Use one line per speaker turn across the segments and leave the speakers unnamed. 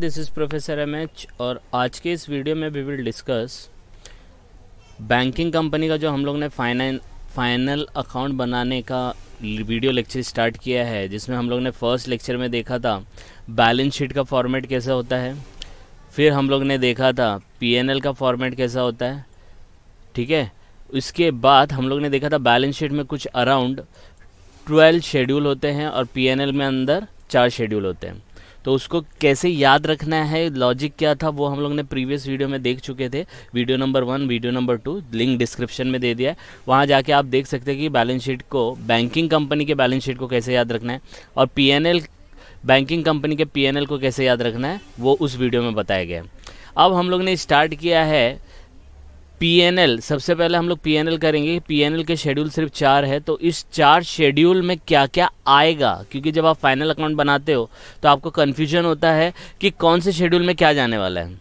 this is professor M H और आज के इस वीडियो में we will discuss banking company का जो हम लोग ने फाइनल फाइनल अकाउंट बनाने का वीडियो लेक्चर स्टार्ट किया है जिसमें हम लोग ने फर्स्ट लेक्चर में देखा था बैलेंस शीट का फॉर्मेट कैसा होता है फिर हम लोग ने देखा था पी का फॉर्मेट कैसा होता है ठीक है उसके बाद हम लोग ने देखा था बैलेंस शीट में कुछ अराउंड ट्वेल्व शेड्यूल होते हैं और पी में अंदर चार शेड्यूल होते हैं तो उसको कैसे याद रखना है लॉजिक क्या था वो हम लोग ने प्रीवियस वीडियो में देख चुके थे video number one video number two link description में दे दिया है वहाँ जाके आप देख सकते हैं कि बैलेंस शीट को बैंकिंग कंपनी के बैलेंस शीट को कैसे याद रखना है और पी बैंकिंग कंपनी के पी को कैसे याद रखना है वो उस वीडियो में बताया गया है अब हम लोग ने स्टार्ट किया है पीएनएल सबसे पहले हम लोग पीएनएल करेंगे पीएनएल के शेड्यूल सिर्फ चार है तो इस चार शेड्यूल में क्या क्या आएगा क्योंकि जब आप फाइनल अकाउंट बनाते हो तो आपको कन्फ्यूजन होता है कि कौन से शेड्यूल में क्या जाने वाला है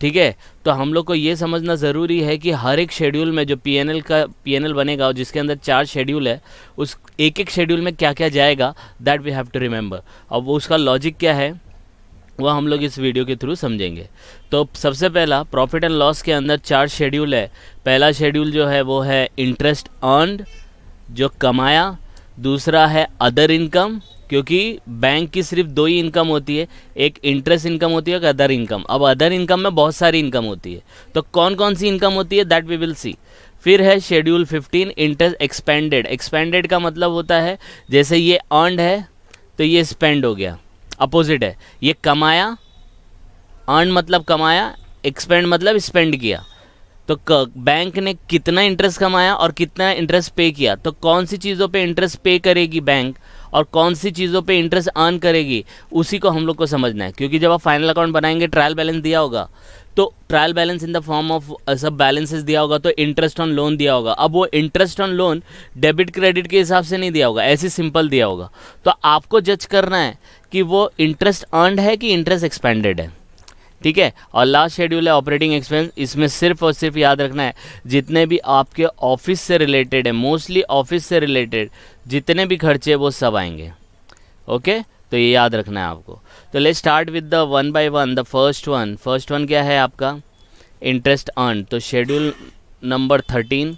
ठीक है तो हम लोग को ये समझना ज़रूरी है कि हर एक शेड्यूल में जो पीएनएल का पीएनएल बनेगा और जिसके अंदर चार शेड्यूल है उस एक एक शेड्यूल में क्या क्या जाएगा that we have to remember अब उसका लॉजिक क्या है वह हम लोग इस वीडियो के थ्रू समझेंगे तो सबसे पहला प्रॉफिट एंड लॉस के अंदर चार शेड्यूल है पहला शेड्यूल जो है वो है इंटरेस्ट अर्नड जो कमाया दूसरा है अदर इनकम क्योंकि बैंक की सिर्फ दो ही इनकम होती है एक इंटरेस्ट इनकम होती है और अदर इनकम अब अदर इनकम में बहुत सारी इनकम होती है तो कौन कौन सी इनकम होती है दैट वी विल सी फिर है शेड्यूल 15 इंटरेस्ट एक्सपेंडेड एक्सपेंडेड का मतलब होता है जैसे ये अर्नड है तो ये स्पेंड हो गया अपोजिट है ये कमाया अर्न मतलब कमाया एक्सपेंड मतलब स्पेंड किया तो बैंक ने कितना इंटरेस्ट कमाया और कितना इंटरेस्ट पे किया तो कौन सी चीज़ों पे इंटरेस्ट पे करेगी बैंक और कौन सी चीज़ों पे इंटरेस्ट अर्न करेगी उसी को हम लोग को समझना है क्योंकि जब आप फाइनल अकाउंट बनाएंगे ट्रायल बैलेंस दिया होगा तो trial balance in the form of सब बैलेंसेस दिया होगा तो इंटरेस्ट ऑन लोन दिया होगा अब वो interest on loan debit credit के हिसाब से नहीं दिया होगा ऐसे सिंपल दिया होगा तो आपको जज करना है कि वो इंटरेस्ट अर्नड है कि इंटरेस्ट एक्सपेंडेड है ठीक है और लास्ट शेड्यूल है ऑपरेटिंग एक्सपेंस इसमें सिर्फ और सिर्फ याद रखना है जितने भी आपके ऑफिस से रिलेटेड है मोस्टली ऑफिस से रिलेटेड जितने भी खर्चे वो सब आएंगे ओके तो ये याद रखना है आपको तो let start with the one by one the first one first one क्या है आपका इंटरेस्ट अर्न तो schedule number thirteen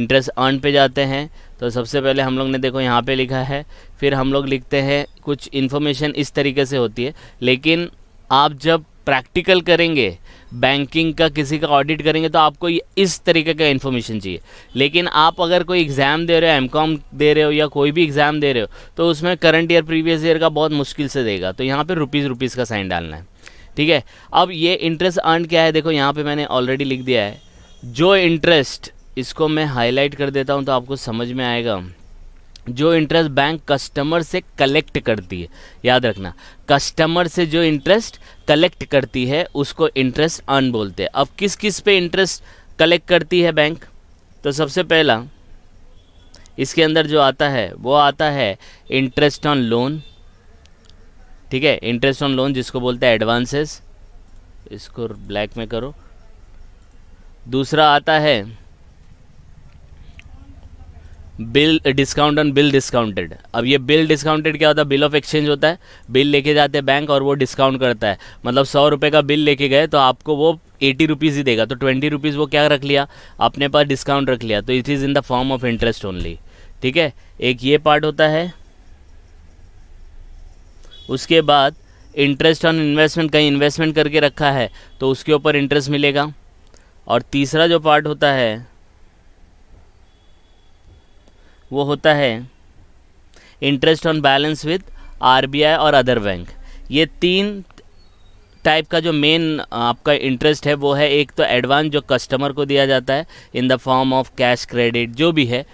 interest earn पे जाते हैं तो सबसे पहले हम लोग ने देखो यहाँ पे लिखा है फिर हम लोग लिखते हैं कुछ इन्फॉर्मेशन इस तरीके से होती है लेकिन आप जब प्रैक्टिकल करेंगे बैंकिंग का किसी का ऑडिट करेंगे तो आपको इस तरीके का इन्फॉर्मेशन चाहिए लेकिन आप अगर कोई एग्ज़ाम दे रहे हो एम कॉम दे रहे हो या कोई भी एग्ज़ाम दे रहे हो तो उसमें करंट ईयर प्रीवियस ईयर का बहुत मुश्किल से देगा तो यहाँ पर रुपीज़ रुपीज़ का साइन डालना है ठीक है अब ये इंटरेस्ट अर्न क्या है देखो यहाँ पर मैंने ऑलरेडी लिख दिया है जो इंटरेस्ट इसको मैं हाईलाइट कर देता हूँ तो आपको समझ में आएगा जो इंटरेस्ट बैंक कस्टमर से कलेक्ट करती है याद रखना कस्टमर से जो इंटरेस्ट कलेक्ट करती है उसको इंटरेस्ट अर्न बोलते हैं अब किस किस पे इंटरेस्ट कलेक्ट करती है बैंक तो सबसे पहला इसके अंदर जो आता है वो आता है इंटरेस्ट ऑन लोन ठीक है इंटरेस्ट ऑन लोन जिसको बोलते हैं एडवांसेस इसको ब्लैक में करो दूसरा आता है bill discount on bill discounted अब ये बिल डिस्काउंटेड क्या होता है बिल ऑफ एक्सचेंज होता है बिल लेके जाते हैं बैंक और वो डिस्काउंट करता है मतलब सौ रुपये का बिल लेके गए तो आपको वो एटी रुपीज़ ही देगा तो ट्वेंटी रुपीज़ वो क्या रख लिया अपने पास डिस्काउंट रख लिया तो it is in the form of interest only ठीक है एक ये पार्ट होता है उसके बाद इंटरेस्ट ऑन इन्वेस्टमेंट कहीं इन्वेस्टमेंट करके रखा है तो उसके ऊपर इंटरेस्ट मिलेगा और तीसरा जो पार्ट होता है वो होता है interest on balance with RBI और अदर बैंक ये तीन टाइप का जो मेन आपका इंटरेस्ट है वो है एक तो एडवांस जो कस्टमर को दिया जाता है in the form of cash credit जो भी है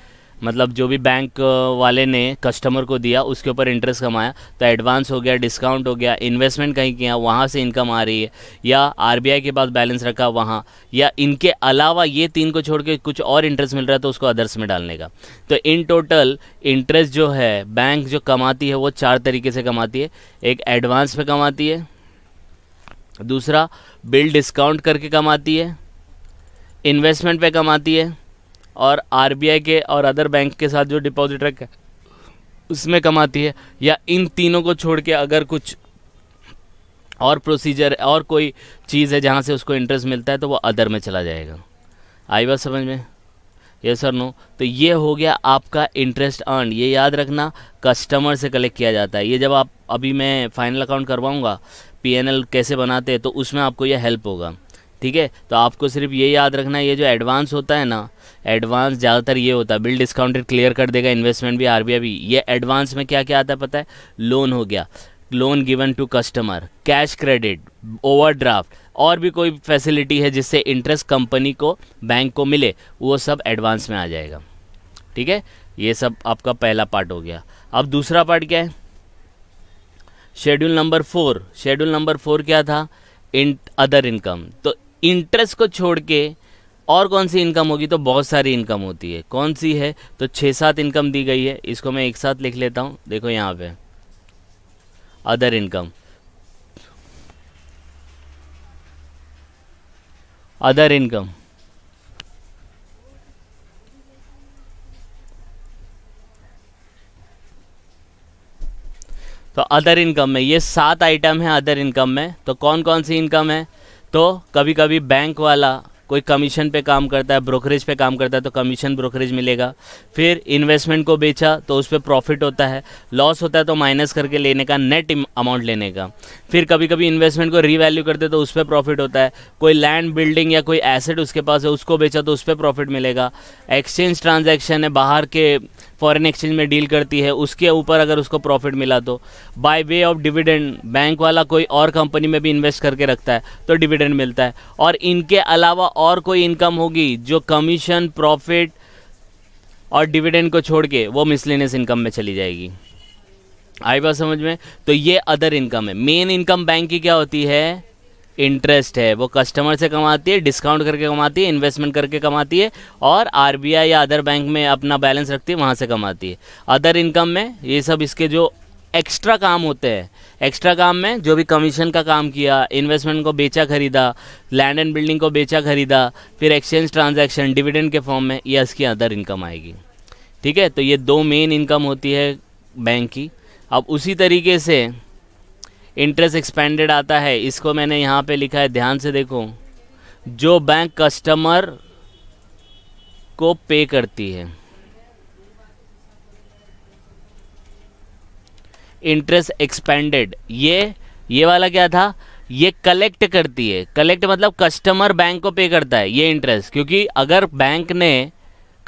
मतलब जो भी बैंक वाले ने कस्टमर को दिया उसके ऊपर इंटरेस्ट कमाया तो एडवांस हो गया डिस्काउंट हो गया इन्वेस्टमेंट कहीं किया वहाँ से इनकम आ रही है या आरबीआई के पास बैलेंस रखा वहाँ या इनके अलावा ये तीन को छोड़ के कुछ और इंटरेस्ट मिल रहा है तो उसको अदर्स में डालने का तो इन टोटल इंटरेस्ट जो है बैंक जो कमाती है वो चार तरीके से कमाती है एक एडवांस पर कमाती है दूसरा बिल डिस्काउंट करके कमाती है इन्वेस्टमेंट पे कमाती है और आर के और अदर बैंक के साथ जो डिपॉजिट है उसमें कमाती है या इन तीनों को छोड़ के अगर कुछ और प्रोसीजर और कोई चीज़ है जहाँ से उसको इंटरेस्ट मिलता है तो वो अदर में चला जाएगा आई बात समझ में ये सर नो तो ये हो गया आपका इंटरेस्ट अर्न ये याद रखना कस्टमर से कलेक्ट किया जाता है ये जब आप अभी मैं फाइनल अकाउंट करवाऊँगा पी कैसे बनाते हैं तो उसमें आपको यह हेल्प होगा ठीक है तो आपको सिर्फ ये याद रखना ये जो एडवांस होता है ना एडवांस ज़्यादातर ये होता है बिल डिस्काउंटेड क्लियर कर देगा इन्वेस्टमेंट भी आर भी ये एडवांस में क्या क्या आता है पता है लोन हो गया loan given to customer cash credit overdraft और भी कोई फैसिलिटी है जिससे इंटरेस्ट कंपनी को बैंक को मिले वो सब एडवांस में आ जाएगा ठीक है ये सब आपका पहला पार्ट हो गया अब दूसरा पार्ट क्या है schedule number four schedule number four क्या था इन अदर इनकम तो इंटरेस्ट को छोड़ के और कौन सी इनकम होगी तो बहुत सारी इनकम होती है कौन सी है तो छः सात इनकम दी गई है इसको मैं एक साथ लिख लेता हूँ देखो यहाँ पे अदर इनकम अदर इनकम तो अदर इनकम में ये सात आइटम है अदर इनकम में तो कौन कौन सी इनकम है तो कभी कभी बैंक वाला कोई कमीशन पे काम करता है ब्रोकरेज पे काम करता है तो कमीशन ब्रोकरेज मिलेगा फिर इन्वेस्टमेंट को बेचा तो उस पर प्रॉफिट होता है लॉस होता है तो माइनस करके लेने का नेट अमाउंट लेने का फिर कभी कभी इन्वेस्टमेंट को रीवैल्यू करते तो उस पर प्रॉफिट होता है कोई लैंड बिल्डिंग या कोई एसेट उसके पास है उसको बेचा तो उस पर प्रॉफिट मिलेगा एक्सचेंज ट्रांजेक्शन है बाहर के फॉरेन एक्सचेंज में डील करती है उसके ऊपर अगर उसको प्रॉफिट मिला तो by way of dividend bank वाला कोई और कंपनी में भी इन्वेस्ट करके रखता है तो डिविडेंड मिलता है और इनके अलावा और कोई इनकम होगी जो कमीशन प्रॉफिट और डिविडेंड को छोड़ के वो मिसलिनियस इनकम में चली जाएगी आई बात समझ में तो ये अदर इनकम है मेन इनकम बैंक की क्या होती है इंटरेस्ट है वो कस्टमर से कमाती है डिस्काउंट करके कमाती है इन्वेस्टमेंट करके कमाती है और आर या अदर बैंक में अपना बैलेंस रखती है वहाँ से कमाती है अदर इनकम में ये सब इसके जो एक्स्ट्रा काम होते हैं एक्स्ट्रा काम में जो भी कमीशन का काम किया इन्वेस्टमेंट को बेचा खरीदा लैंड एंड बिल्डिंग को बेचा खरीदा फिर एक्सचेंज ट्रांजैक्शन डिविडेंड के फॉर्म में यह इसकी अदर इनकम आएगी ठीक है तो ये दो मेन इनकम होती है बैंक की अब उसी तरीके से इंटरेस्ट एक्सपेंडेड आता है इसको मैंने यहाँ पे लिखा है ध्यान से देखो जो बैंक कस्टमर को पे करती है इंटरेस्ट एक्सपेंडेड ये ये वाला क्या था ये कलेक्ट करती है कलेक्ट मतलब कस्टमर बैंक को पे करता है ये इंटरेस्ट क्योंकि अगर बैंक ने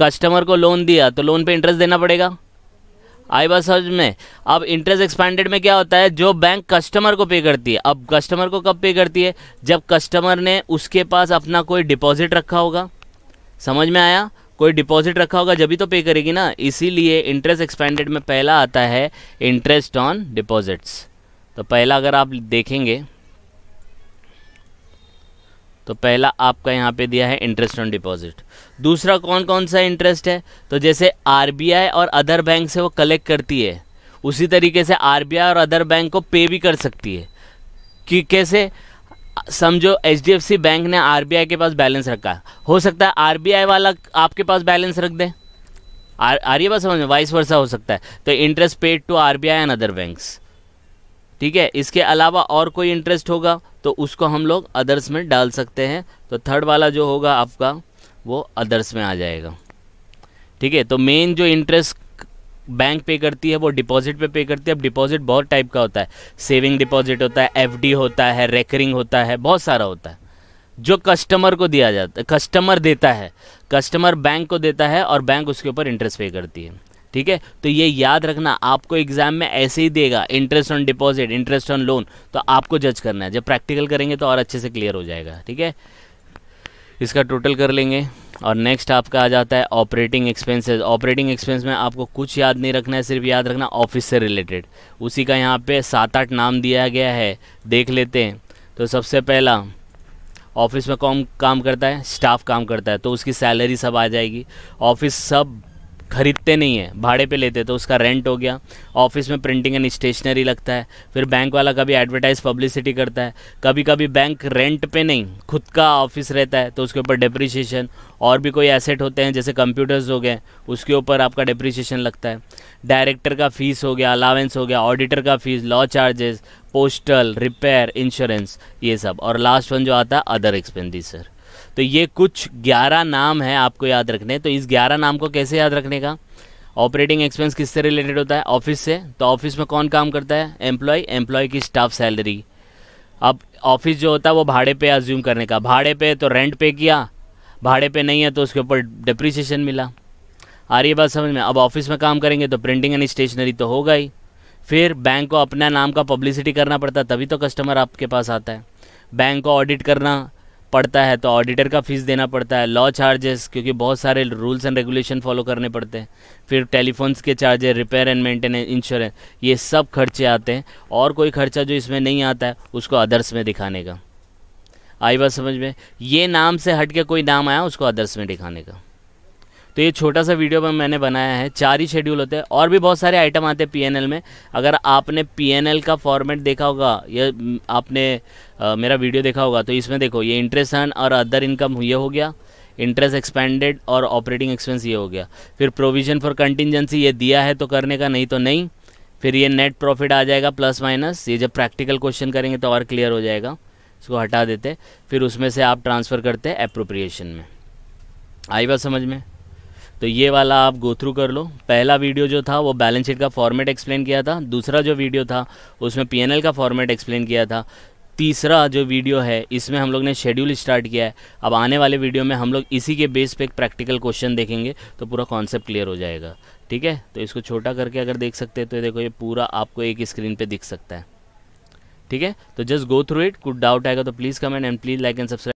कस्टमर को लोन दिया तो लोन पे इंटरेस्ट देना पड़ेगा आई बात समझ में अब इंटरेस्ट एक्सपेंडेड में क्या होता है जो बैंक कस्टमर को पे करती है अब कस्टमर को कब पे करती है जब कस्टमर ने उसके पास अपना कोई डिपॉजिट रखा होगा समझ में आया कोई डिपॉजिट रखा होगा जब ही तो पे करेगी ना इसीलिए इंटरेस्ट एक्सपेंडेड में पहला आता है इंटरेस्ट ऑन डिपॉजिट्स तो पहला अगर आप देखेंगे तो पहला आपका यहाँ पे दिया है इंटरेस्ट ऑन डिपॉजिट दूसरा कौन कौन सा इंटरेस्ट है तो जैसे आरबीआई और अदर बैंक से वो कलेक्ट करती है उसी तरीके से आरबीआई और अदर बैंक को पे भी कर सकती है कि कैसे समझो एच बैंक ने आर के पास बैलेंस रखा हो सकता है आर वाला आपके पास बैलेंस रख दें आ, आ रही है बात समझ में वाइस वर्षा हो सकता है तो interest paid to R B I and other banks ठीक है इसके अलावा और कोई इंटरेस्ट होगा तो उसको हम लोग अदर्स में डाल सकते हैं तो थर्ड वाला जो होगा आपका वो अदर्स में आ जाएगा ठीक है तो मेन जो इंटरेस्ट बैंक पे करती है वो डिपॉजिट पे पे करती है अब डिपॉजिट बहुत टाइप का होता है सेविंग डिपॉजिट होता है एफडी होता है रेकरिंग होता है बहुत सारा होता है जो कस्टमर को दिया जाता है कस्टमर देता है कस्टमर बैंक को देता है और बैंक उसके ऊपर इंटरेस्ट पे करती है ठीक है तो ये याद रखना आपको एग्जाम में ऐसे ही देगा interest on deposit interest on loan तो आपको जज करना है जब प्रैक्टिकल करेंगे तो और अच्छे से क्लियर हो जाएगा ठीक है इसका टोटल कर लेंगे और नेक्स्ट आपका आ जाता है ऑपरेटिंग एक्सपेंसेस ऑपरेटिंग एक्सपेंस में आपको कुछ याद नहीं रखना है सिर्फ याद रखना ऑफिस से रिलेटेड उसी का यहाँ पे सात आठ नाम दिया गया है देख लेते हैं तो सबसे पहला ऑफिस में कौन काम करता है स्टाफ काम करता है तो उसकी सैलरी सब आ जाएगी ऑफिस सब खरीदते नहीं हैं भाड़े पे लेते तो उसका रेंट हो गया ऑफिस में प्रिंटिंग एंड स्टेशनरी लगता है फिर बैंक वाला कभी एडवर्टाइज पब्लिसिटी करता है कभी कभी बैंक रेंट पे नहीं खुद का ऑफिस रहता है तो उसके ऊपर डिप्रिशिएशन और भी कोई एसेट होते हैं जैसे कंप्यूटर्स हो गए उसके ऊपर आपका डिप्रिशिएशन लगता है डायरेक्टर का फ़ीस हो गया अलावेंस हो गया ऑडिटर का fees law charges postal repair insurance ये सब और लास्ट वन जो आता है अदर एक्सपेंडिचर तो ये कुछ ग्यारह नाम है आपको याद रखने तो इस ग्यारह नाम को कैसे याद रखने का ऑपरेटिंग एक्सपेंस किससे रिलेटेड होता है ऑफिस से तो ऑफिस में कौन काम करता है एम्प्लॉय एम्प्लॉय की स्टाफ सैलरी अब ऑफिस जो होता है वो भाड़े पे अज्यूम करने का भाड़े पे तो रेंट पे किया भाड़े पे नहीं है तो उसके ऊपर डिप्रिसिएशन मिला आ रही बात समझ में अब ऑफिस में काम करेंगे तो प्रिंटिंग एंड स्टेशनरी तो होगा ही फिर बैंक को अपना नाम का पब्लिसिटी करना पड़ता तभी तो कस्टमर आपके पास आता है बैंक को ऑडिट करना पड़ता है तो ऑडिटर का फ़ीस देना पड़ता है लॉ चार्जेस क्योंकि बहुत सारे रूल्स एंड रेगुलेशन फॉलो करने पड़ते हैं फिर टेलीफोन्स के charges repair and maintenance insurance ये सब खर्चे आते हैं और कोई खर्चा जो इसमें नहीं आता है उसको अदर्स में दिखाने का आई बात समझ में ये नाम से हट के कोई नाम आया उसको अदर्स में दिखाने का तो ये छोटा सा वीडियो मैंने बनाया है चार ही शेड्यूल होते हैं और भी बहुत सारे आइटम आते हैं पीएनएल में अगर आपने पीएनएल का फॉर्मेट देखा होगा या आपने आ, मेरा वीडियो देखा होगा तो इसमें देखो ये इंटरेस्ट अर्न और अदर इनकम ये हो गया इंटरेस्ट एक्सपेंडेड और ऑपरेटिंग एक्सपेंस ये हो गया फिर प्रोविजन फॉर कंटिजेंसी ये दिया है तो करने का नहीं तो नहीं फिर ये नेट प्रॉफिट आ जाएगा प्लस माइनस ये जब प्रैक्टिकल क्वेश्चन करेंगे तो और क्लियर हो जाएगा इसको हटा देते फिर उसमें से आप ट्रांसफ़र करते हैं अप्रोप्रिएशन में आई बात समझ में तो ये वाला आप गो थ्रू कर लो पहला वीडियो जो था वो बैलेंस शीट का फॉर्मेट एक्सप्लेन किया था दूसरा जो वीडियो था उसमें पीएनएल का फॉर्मेट एक्सप्लेन किया था तीसरा जो वीडियो है इसमें हम लोग ने शेड्यूल स्टार्ट किया है अब आने वाले वीडियो में हम लोग इसी के बेस पे एक प्रैक्टिकल क्वेश्चन देखेंगे तो पूरा कॉन्सेप्ट क्लियर हो जाएगा ठीक है तो इसको छोटा करके अगर देख सकते हैं तो देखो ये पूरा आपको एक स्क्रीन पे दिख सकता है ठीक है तो जस्ट गो थ्रू इट कुछ डाउट आएगा तो please comment and please like and subscribe